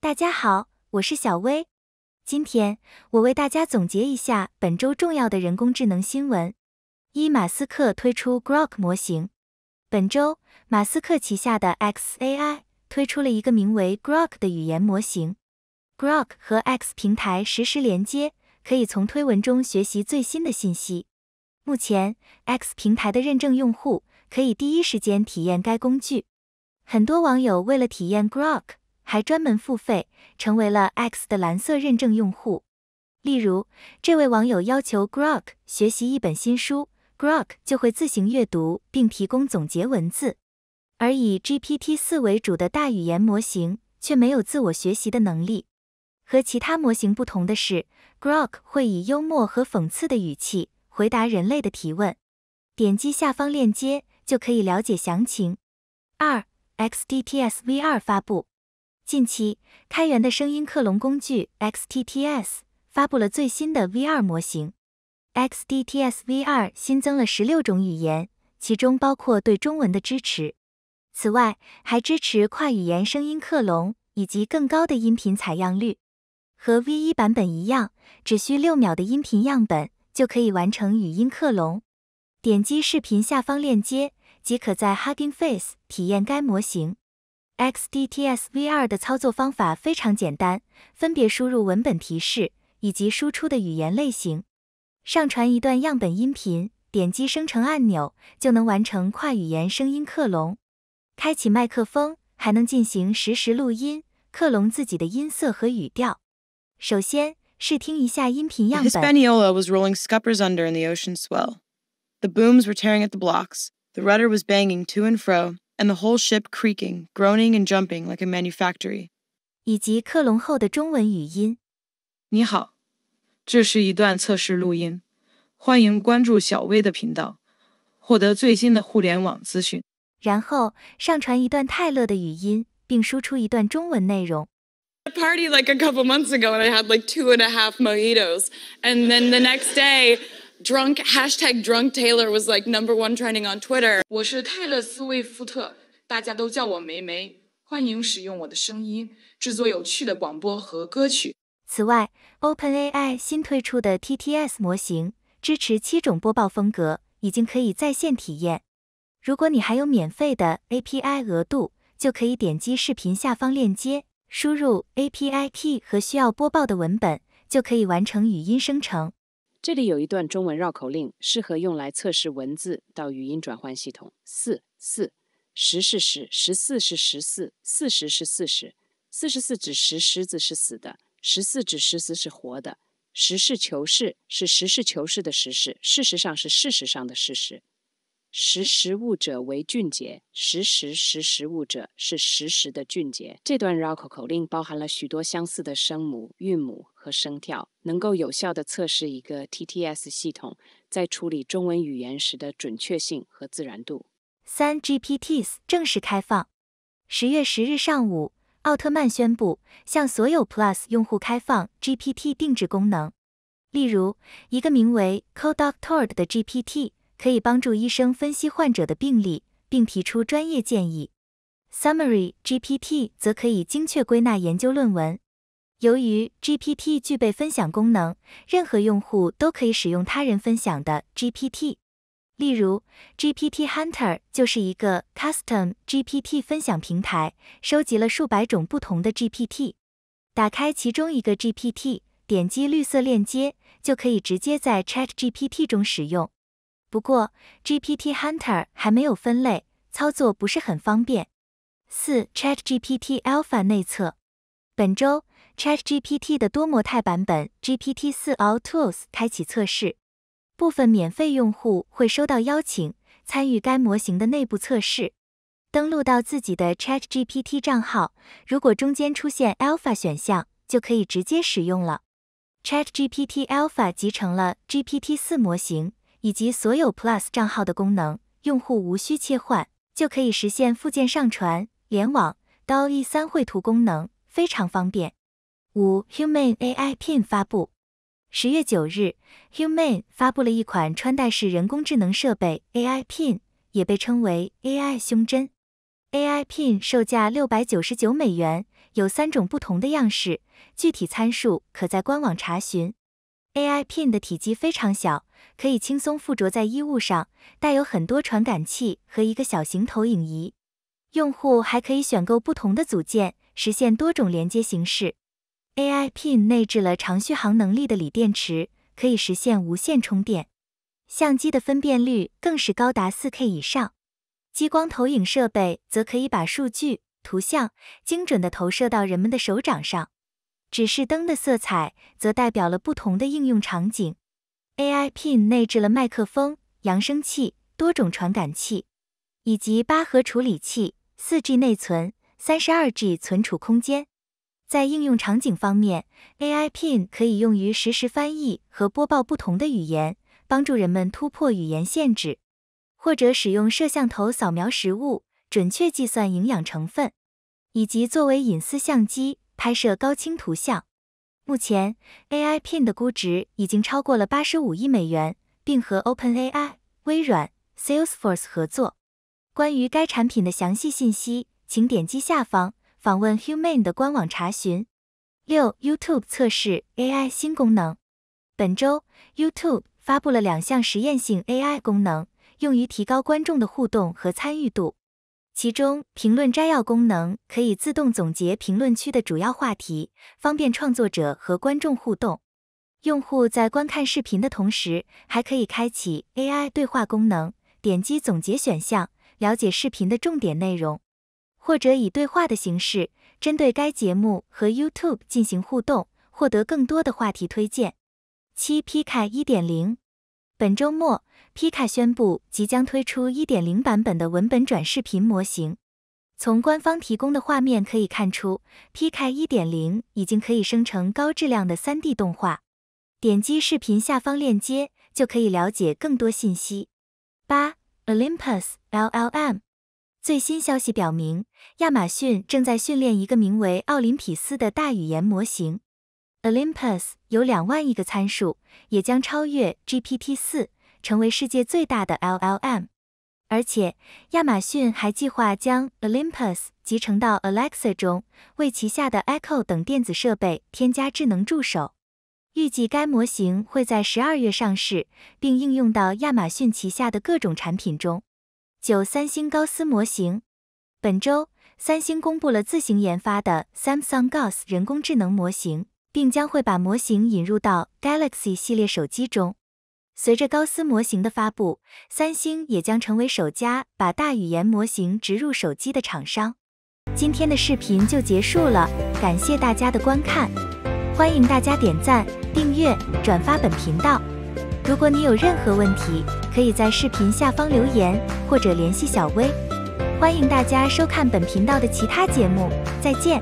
大家好，我是小薇。今天我为大家总结一下本周重要的人工智能新闻。一，马斯克推出 Grok 模型。本周，马斯克旗下的 XAI 推出了一个名为 Grok 的语言模型。Grok 和 X 平台实时连接，可以从推文中学习最新的信息。目前，X 平台的认证用户可以第一时间体验该工具。很多网友为了体验 Grok。还专门付费成为了 X 的蓝色认证用户。例如，这位网友要求 Grok 学习一本新书，Grok 就会自行阅读并提供总结文字。而以 GPT-4 为主的大语言模型却没有自我学习的能力。和其他模型不同的是，Grok 会以幽默和讽刺的语气回答人类的提问。点击下方链接就可以了解详情。二 x d p s v 二发布。近期，开源的声音克隆工具 XTTS 发布了最新的 V2 模型，XTTS V2 新增了十六种语言，其中包括对中文的支持。此外，还支持跨语言声音克隆，以及更高的音频采样率。和 V1 版本一样，只需六秒的音频样本就可以完成语音克隆。点击视频下方链接，即可在 Hugging Face 体验该模型。XDTSVR 的操作方法非常简单，分别输入文本提示以及输出的语言类型，上传一段样本音频，点击生成按钮就能完成跨语言声音克隆。开启麦克风还能进行实时录音，克隆自己的音色和语调。首先试听一下音频样本。Hispaniola was rolling scuppers under in the ocean swell. The booms were tearing at the blocks. The rudder was banging to and fro and the whole ship creaking, groaning and jumping like a manufactory. 以及克隆后的中文语音。你好，这是一段测试录音，欢迎关注小薇的频道，获得最新的互联网资讯。然后上传一段泰勒的语音，并输出一段中文内容。A party like a couple months ago, and I had like two and a half mojitos, and then the next day. Drunk hashtag #drunk Taylor was like number one trending on Twitter。我是泰勒·斯威夫特，大家都叫我梅梅。欢迎使用我的声音制作有趣的广播和歌曲。此外，OpenAI 新推出的 TTS 模型支持七种播报风格，已经可以在线体验。如果你还有免费的 API 额度，就可以点击视频下方链接，输入 API Key 和需要播报的文本，就可以完成语音生成。这里有一段中文绕口令，适合用来测试文字到语音转换系统。四四十是十，十四是十四，四十是四十，四十四指十狮子是死的，十四指十四是活的。实事求是是实事求是的实事，事实上是事实上的事实。识时务者为俊杰，识时识时务者是识时的俊杰。这段绕口令包含了许多相似的声母、韵母和声调，能够有效地测试一个 TTS 系统在处理中文语言时的准确性和自然度。三 GPTs 正式开放。十月十日上午，奥特曼宣布向所有 Plus 用户开放 GPT 定制功能，例如一个名为 c o d c t o l k e r 的 GPT。可以帮助医生分析患者的病历，并提出专业建议。Summary GPT 则可以精确归纳研究论文。由于 GPT 具备分享功能，任何用户都可以使用他人分享的 GPT。例如，GPT Hunter 就是一个 Custom GPT 分享平台，收集了数百种不同的 GPT。打开其中一个 GPT，点击绿色链接，就可以直接在 Chat GPT 中使用。不过，GPT Hunter 还没有分类，操作不是很方便。四 Chat GPT Alpha 内测，本周 Chat GPT 的多模态版本 GPT 四 All Tools 开启测试，部分免费用户会收到邀请，参与该模型的内部测试。登录到自己的 Chat GPT 账号，如果中间出现 Alpha 选项，就可以直接使用了。Chat GPT Alpha 集成了 GPT 四模型。以及所有 Plus 账号的功能，用户无需切换就可以实现附件上传、联网、刀 E 三绘图功能，非常方便。五 Human AI Pin 发布，十月九日，Human 发布了一款穿戴式人工智能设备 AI Pin，也被称为 AI 胸针。AI Pin 售价六百九十九美元，有三种不同的样式，具体参数可在官网查询。AIPIN 的体积非常小，可以轻松附着在衣物上，带有很多传感器和一个小型投影仪。用户还可以选购不同的组件，实现多种连接形式。AIPIN 内置了长续航能力的锂电池，可以实现无线充电。相机的分辨率更是高达 4K 以上。激光投影设备则可以把数据、图像精准地投射到人们的手掌上。指示灯的色彩则代表了不同的应用场景。AI Pin 内置了麦克风、扬声器、多种传感器，以及八核处理器、四 G 内存、三十二 G 存储空间。在应用场景方面，AI Pin 可以用于实时翻译和播报不同的语言，帮助人们突破语言限制；或者使用摄像头扫描食物，准确计算营养成分；以及作为隐私相机。拍摄高清图像。目前，AI Pin 的估值已经超过了八十五亿美元，并和 OpenAI、微软、Salesforce 合作。关于该产品的详细信息，请点击下方访问 Human e 的官网查询。六、YouTube 测试 AI 新功能。本周，YouTube 发布了两项实验性 AI 功能，用于提高观众的互动和参与度。其中，评论摘要功能可以自动总结评论区的主要话题，方便创作者和观众互动。用户在观看视频的同时，还可以开启 AI 对话功能，点击总结选项，了解视频的重点内容，或者以对话的形式，针对该节目和 YouTube 进行互动，获得更多的话题推荐。七 p k 一1.0。本周末，Pika 宣布即将推出1.0版本的文本转视频模型。从官方提供的画面可以看出，Pika 1.0已经可以生成高质量的 3D 动画。点击视频下方链接就可以了解更多信息。八，Olympus LLM，最新消息表明，亚马逊正在训练一个名为奥林匹斯的大语言模型。Olympus 有两万亿个参数，也将超越 GPT 四，成为世界最大的 LLM。而且，亚马逊还计划将 Olympus 集成到 Alexa 中，为旗下的 Echo 等电子设备添加智能助手。预计该模型会在十二月上市，并应用到亚马逊旗下的各种产品中。九，三星高斯模型。本周，三星公布了自行研发的 Samsung Gauss 人工智能模型。并将会把模型引入到 Galaxy 系列手机中。随着高斯模型的发布，三星也将成为首家把大语言模型植入手机的厂商。今天的视频就结束了，感谢大家的观看，欢迎大家点赞、订阅、转发本频道。如果你有任何问题，可以在视频下方留言或者联系小薇。欢迎大家收看本频道的其他节目，再见。